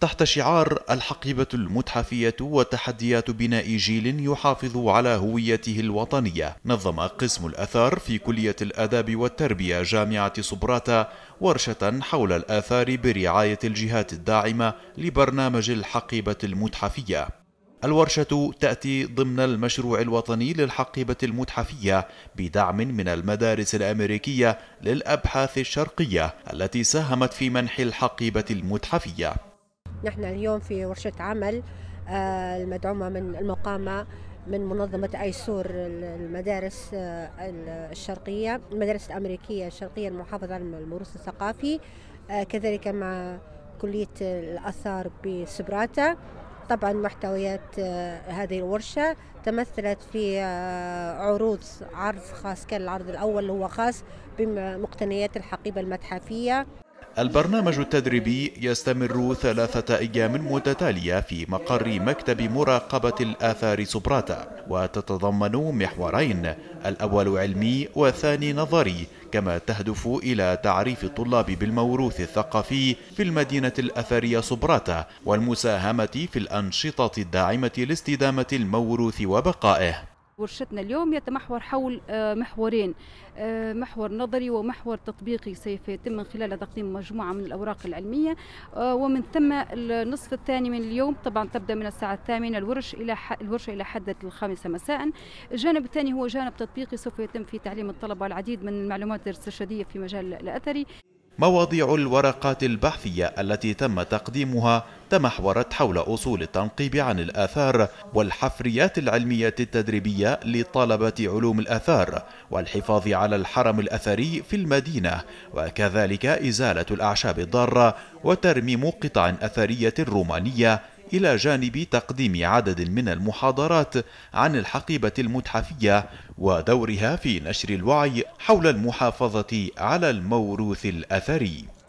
تحت شعار الحقيبة المتحفية وتحديات بناء جيل يحافظ على هويته الوطنية نظم قسم الأثار في كلية الأداب والتربية جامعة صبراتة ورشة حول الآثار برعاية الجهات الداعمة لبرنامج الحقيبة المتحفية الورشة تأتي ضمن المشروع الوطني للحقيبة المتحفية بدعم من المدارس الأمريكية للأبحاث الشرقية التي ساهمت في منح الحقيبة المتحفية نحن اليوم في ورشة عمل آه، المدعومة من المقامة من منظمة أيسور المدارس آه، الشرقية المدارس الأمريكية الشرقية المحافظة على الموروث الثقافي آه، كذلك مع كلية الآثار بسبراتا طبعا محتويات هذه الورشة تمثلت في عروض عرض خاص كان العرض الأول هو خاص بمقتنيات الحقيبة المتحفية البرنامج التدريبي يستمر ثلاثة أيام متتالية في مقر مكتب مراقبة الآثار سبراتا وتتضمن محورين الأول علمي والثاني نظري كما تهدف إلى تعريف الطلاب بالموروث الثقافي في المدينة الأثرية سبراتا والمساهمة في الأنشطة الداعمة لاستدامة الموروث وبقائه ورشتنا اليوم يتمحور حول آه، محورين آه، محور نظري ومحور تطبيقي سوف يتم من خلال تقديم مجموعة من الأوراق العلمية آه، ومن ثم النصف الثاني من اليوم طبعا تبدأ من الساعة الثامنة الورش إلى الورشة إلى حد الخامسة مساء الجانب الثاني هو جانب تطبيقي سوف يتم في تعليم الطلبة العديد من المعلومات الاستشهادية في مجال الأثري مواضيع الورقات البحثية التي تم تقديمها تمحورت حول أصول التنقيب عن الآثار والحفريات العلمية التدريبية لطلبة علوم الآثار والحفاظ على الحرم الأثري في المدينة وكذلك إزالة الأعشاب الضارة وترميم قطع أثرية رومانية إلى جانب تقديم عدد من المحاضرات عن الحقيبة المتحفية ودورها في نشر الوعي حول المحافظة على الموروث الأثري